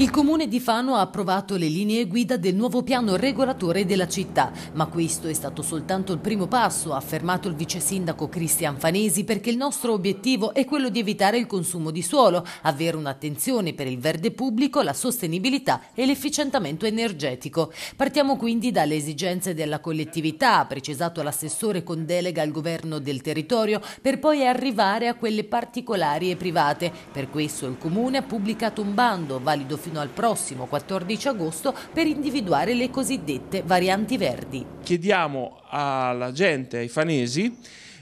Il comune di Fano ha approvato le linee guida del nuovo piano regolatore della città, ma questo è stato soltanto il primo passo, ha affermato il vice sindaco Cristian Fanesi, perché il nostro obiettivo è quello di evitare il consumo di suolo, avere un'attenzione per il verde pubblico, la sostenibilità e l'efficientamento energetico. Partiamo quindi dalle esigenze della collettività, ha precisato l'assessore con delega al governo del territorio, per poi arrivare a quelle particolari e private. Per questo il comune ha pubblicato un bando valido fino fino al prossimo 14 agosto per individuare le cosiddette varianti verdi. Chiediamo alla gente, ai fanesi,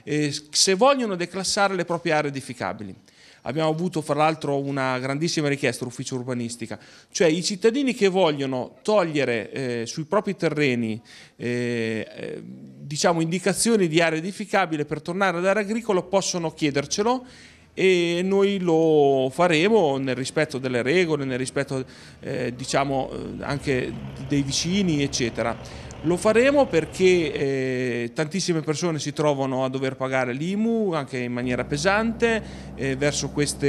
eh, se vogliono declassare le proprie aree edificabili. Abbiamo avuto fra l'altro una grandissima richiesta all'ufficio urbanistica, cioè i cittadini che vogliono togliere eh, sui propri terreni eh, eh diciamo, indicazioni di area edificabile per tornare ad area agricola possono chiedercelo e noi lo faremo nel rispetto delle regole, nel rispetto eh, diciamo, eh, anche dei vicini, eccetera. Lo faremo perché eh, tantissime persone si trovano a dover pagare l'IMU anche in maniera pesante eh, verso questi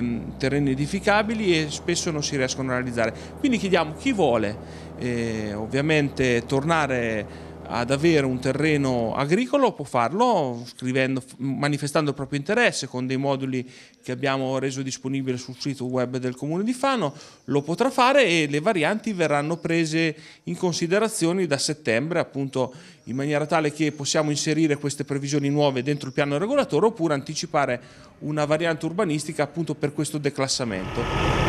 mm, terreni edificabili e spesso non si riescono a realizzare. Quindi chiediamo chi vuole eh, ovviamente tornare ad avere un terreno agricolo può farlo manifestando il proprio interesse con dei moduli che abbiamo reso disponibili sul sito web del Comune di Fano, lo potrà fare e le varianti verranno prese in considerazione da settembre appunto in maniera tale che possiamo inserire queste previsioni nuove dentro il piano regolatore oppure anticipare una variante urbanistica appunto per questo declassamento.